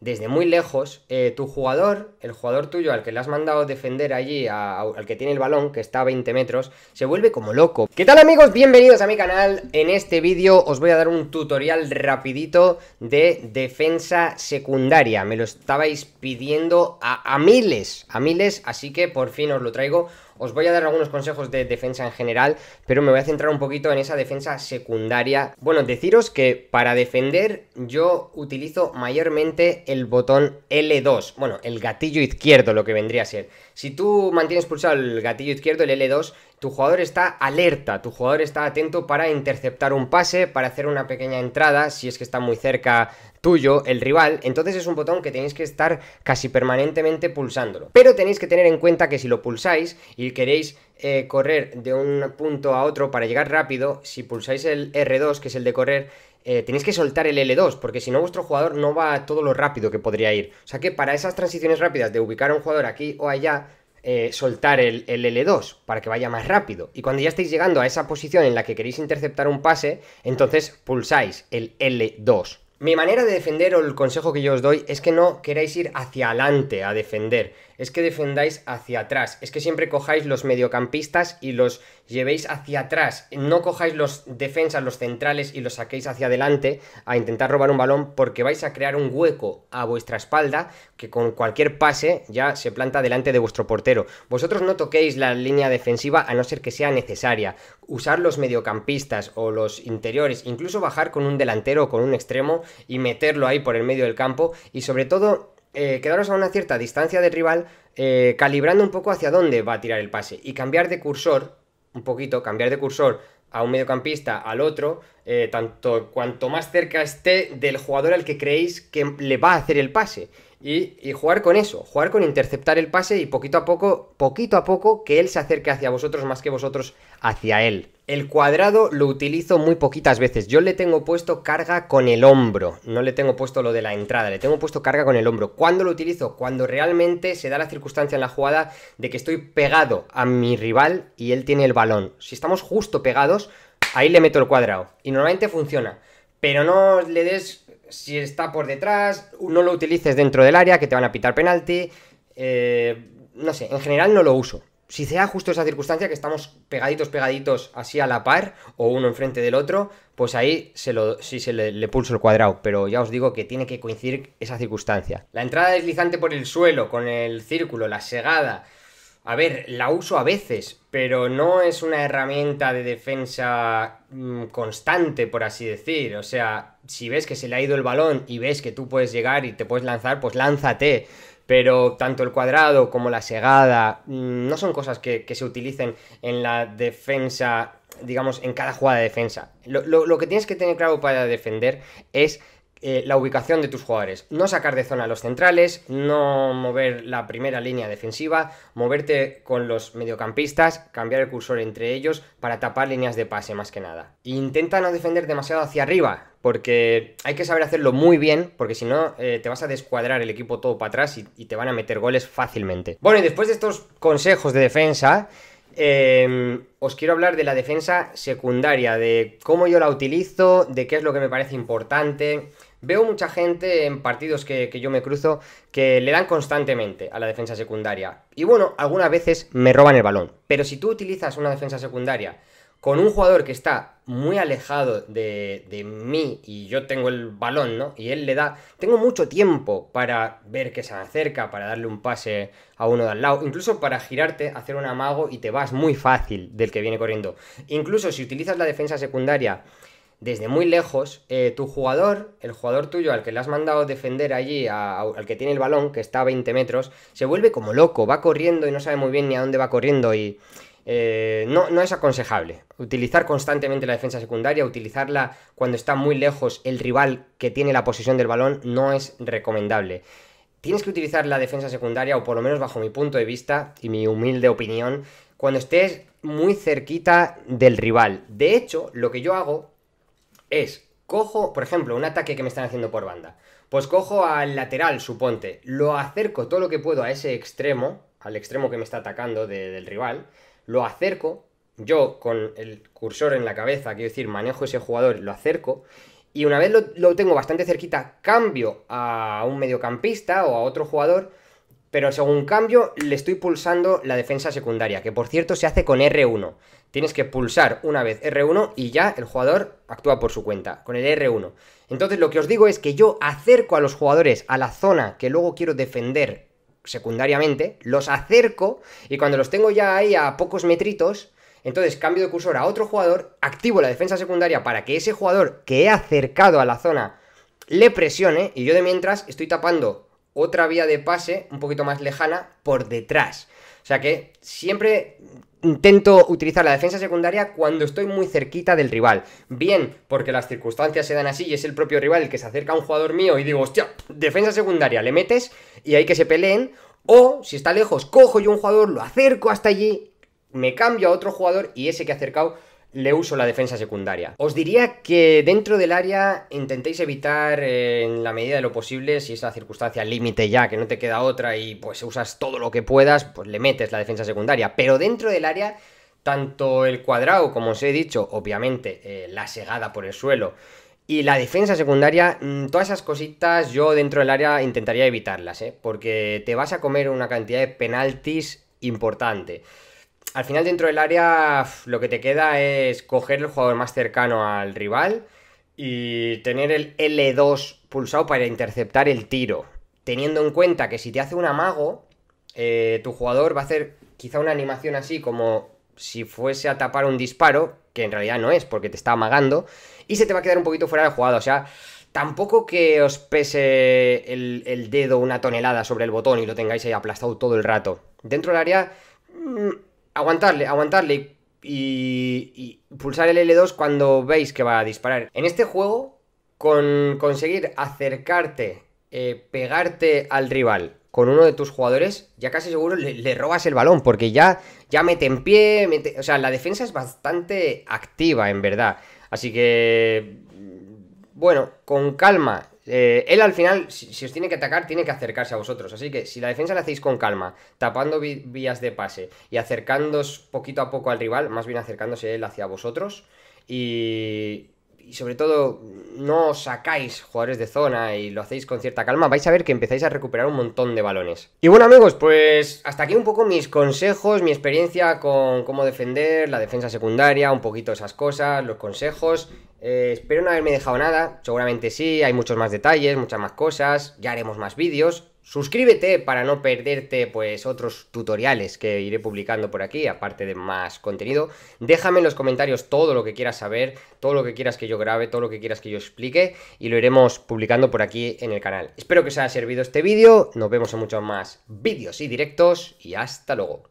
desde muy lejos, eh, tu jugador, el jugador tuyo al que le has mandado defender allí, al que tiene el balón, que está a 20 metros, se vuelve como loco. ¿Qué tal amigos? Bienvenidos a mi canal. En este vídeo os voy a dar un tutorial rapidito de defensa secundaria. Me lo estabais pidiendo a miles, a miles, así que por fin os lo traigo. Os voy a dar algunos consejos de defensa en general, pero me voy a centrar un poquito en esa defensa secundaria. Bueno, deciros que para defender yo utilizo mayormente el botón L2, bueno, el gatillo izquierdo, lo que vendría a ser. Si tú mantienes pulsado el gatillo izquierdo, el L2, tu jugador está alerta, tu jugador está atento para interceptar un pase, para hacer una pequeña entrada, si es que está muy cerca tuyo, el rival, entonces es un botón que tenéis que estar casi permanentemente pulsándolo. Pero tenéis que tener en cuenta que si lo pulsáis y queréis eh, correr de un punto a otro para llegar rápido, si pulsáis el R2, que es el de correr, eh, tenéis que soltar el L2, porque si no vuestro jugador no va a todo lo rápido que podría ir. O sea que para esas transiciones rápidas de ubicar a un jugador aquí o allá, eh, soltar el, el, L2 para que vaya más rápido. Y cuando ya estáis llegando a esa posición en la que queréis interceptar un pase, entonces pulsáis el L2 mi manera de defender o el consejo que yo os doy es que no queráis ir hacia adelante a defender, es que defendáis hacia atrás, es que siempre cojáis los mediocampistas y los llevéis hacia atrás, no cojáis los defensas, los centrales y los saquéis hacia adelante a intentar robar un balón porque vais a crear un hueco a vuestra espalda que con cualquier pase ya se planta delante de vuestro portero. Vosotros no toquéis la línea defensiva a no ser que sea necesaria. Usar los mediocampistas o los interiores, incluso bajar con un delantero o con un extremo y meterlo ahí por el medio del campo y sobre todo eh, quedaros a una cierta distancia del rival eh, calibrando un poco hacia dónde va a tirar el pase y cambiar de cursor un poquito, cambiar de cursor a un mediocampista, al otro, eh, tanto cuanto más cerca esté del jugador al que creéis que le va a hacer el pase. Y, y, jugar con eso, jugar con interceptar el pase y poquito a poco, poquito a poco, que él se acerque hacia vosotros más que vosotros hacia él. El cuadrado lo utilizo muy poquitas veces. Yo le tengo puesto carga con el hombro. No le tengo puesto lo de la entrada. Le tengo puesto carga con el hombro. ¿Cuándo lo utilizo? Cuando realmente se da la circunstancia en la jugada de que estoy pegado a mi rival y él tiene el balón. Si estamos justo pegados, ahí le meto el cuadrado. Y normalmente funciona. Pero no le des si está por detrás. No lo utilices dentro del área, que te van a pitar penalti. Eh, no sé, en general no lo uso si sea justo esa circunstancia que estamos pegaditos, pegaditos así a la par o uno enfrente del otro, pues ahí se lo, sí se le, pulso el cuadrado, pero ya os digo que tiene que coincidir esa circunstancia. La entrada deslizante por el suelo con el círculo, la segada. A ver, la uso a veces, pero no es una herramienta de defensa mm, constante, por así decir. O sea, si ves que se le ha ido el balón y ves que tú puedes llegar y te puedes lanzar, pues lánzate pero tanto el cuadrado como la segada mm, no son cosas que, se utilicen en la defensa digamos, en cada jugada de defensa. lo, que tienes que tener claro para defender es eh, la ubicación de tus jugadores. No sacar de zona a los centrales, no mover la primera línea defensiva, moverte con los mediocampistas, cambiar el cursor entre ellos para tapar líneas de pase más que nada. Intenta no defender demasiado hacia arriba, porque hay que saber hacerlo muy bien, porque si no eh, te vas a descuadrar el equipo todo para atrás y, te van a meter goles fácilmente. Bueno, y después de estos consejos de defensa... Em, os quiero hablar de la defensa secundaria, de cómo yo la utilizo, de qué es lo que me parece importante. Veo mucha gente en partidos que, yo me cruzo que le dan constantemente a la defensa secundaria. Y bueno, algunas veces me roban el balón. Pero si tú utilizas una defensa secundaria con un jugador que está muy alejado de, de mí y yo tengo el balón, ¿no? Y él le da... Tengo mucho tiempo para ver que se acerca, para darle un pase a uno de al lado, incluso para girarte, hacer un amago y te vas muy fácil del que viene corriendo. Incluso si utilizas la defensa secundaria desde muy lejos, eh, tu jugador, el jugador tuyo al que le has mandado defender allí, al que tiene el balón, que está a 20 metros, se vuelve como loco, va corriendo y no sabe muy bien ni a dónde va corriendo y... Eh, no, no es aconsejable utilizar constantemente la defensa secundaria, utilizarla cuando está muy lejos el rival que tiene la posición del balón, no es recomendable tienes que utilizar la defensa secundaria, o por lo menos bajo mi punto de vista y mi humilde opinión, cuando estés muy cerquita del rival. De hecho, lo que yo hago es, cojo, por ejemplo, un ataque que me están haciendo por banda. Pues cojo al lateral, suponte, lo acerco todo lo que puedo a ese extremo, al extremo que me está atacando del rival, lo acerco, yo con el cursor en la cabeza, quiero decir, manejo ese jugador, lo acerco, y una vez lo, lo tengo bastante cerquita, cambio a un mediocampista o a otro jugador, pero según cambio le estoy pulsando la defensa secundaria, que por cierto se hace con R1. Tienes que pulsar una vez R1 y ya el jugador actúa por su cuenta, con el R1. Entonces lo que os digo es que yo acerco a los jugadores a la zona que luego quiero defender secundariamente, los acerco y cuando los tengo ya ahí a pocos metritos, entonces cambio de cursor a otro jugador, activo la defensa secundaria para que ese jugador que he acercado a la zona le presione y yo de mientras estoy tapando otra vía de pase un poquito más lejana por detrás. O sea que siempre intento utilizar la defensa secundaria cuando estoy muy cerquita del rival. Bien, porque las circunstancias se dan así y es el propio rival el que se acerca a un jugador mío y digo, hostia, defensa secundaria, le metes y hay que se peleen. O si está lejos, cojo yo un jugador, lo acerco hasta allí, me cambio a otro jugador y ese que ha acercado le uso la defensa secundaria. Os diría que dentro del área intentéis evitar eh, en la medida de lo posible, si es la circunstancia límite ya, que no te queda otra y pues usas todo lo que puedas, pues le metes la defensa secundaria. Pero dentro del área, tanto el cuadrado, como os he dicho, obviamente eh, la segada por el suelo, y la defensa secundaria, mm, todas esas cositas yo dentro del área intentaría evitarlas, ¿eh? porque te vas a comer una cantidad de penaltis importante al final dentro del área lo que te queda es coger el jugador más cercano al rival y tener el L2 pulsado para interceptar el tiro. Teniendo en cuenta que si te hace un amago, eh, tu jugador va a hacer quizá una animación así como si fuese a tapar un disparo, que en realidad no es porque te está amagando, y se te va a quedar un poquito fuera de jugada. O sea, tampoco que os pese el, el dedo una tonelada sobre el botón y lo tengáis ahí aplastado todo el rato. Dentro del área mm, aguantarle, aguantarle y, pulsar el L2 cuando veis que va a disparar. En este juego, con conseguir acercarte, eh, pegarte al rival con uno de tus jugadores, ya casi seguro le, robas el balón, porque ya, ya mete en pie, o sea, la defensa es bastante activa, en verdad. Así que, bueno, con calma eh, él al final, si, os tiene que atacar, tiene que acercarse a vosotros. Así que si la defensa la hacéis con calma, tapando vías de pase y acercándos poquito a poco al rival, más bien acercándose él hacia vosotros. Y, y sobre todo no sacáis jugadores de zona y lo hacéis con cierta calma, vais a ver que empezáis a recuperar un montón de balones. Y bueno amigos, pues hasta aquí un poco mis consejos, mi experiencia con cómo defender, la defensa secundaria, un poquito esas cosas, los consejos eh, espero no haberme dejado nada, seguramente sí, hay muchos más detalles, muchas más cosas, ya haremos más vídeos. Suscríbete para no perderte pues otros tutoriales que iré publicando por aquí, aparte de más contenido. Déjame en los comentarios todo lo que quieras saber, todo lo que quieras que yo grabe, todo lo que quieras que yo explique y lo iremos publicando por aquí en el canal. Espero que os haya servido este vídeo, nos vemos en muchos más vídeos y directos y hasta luego.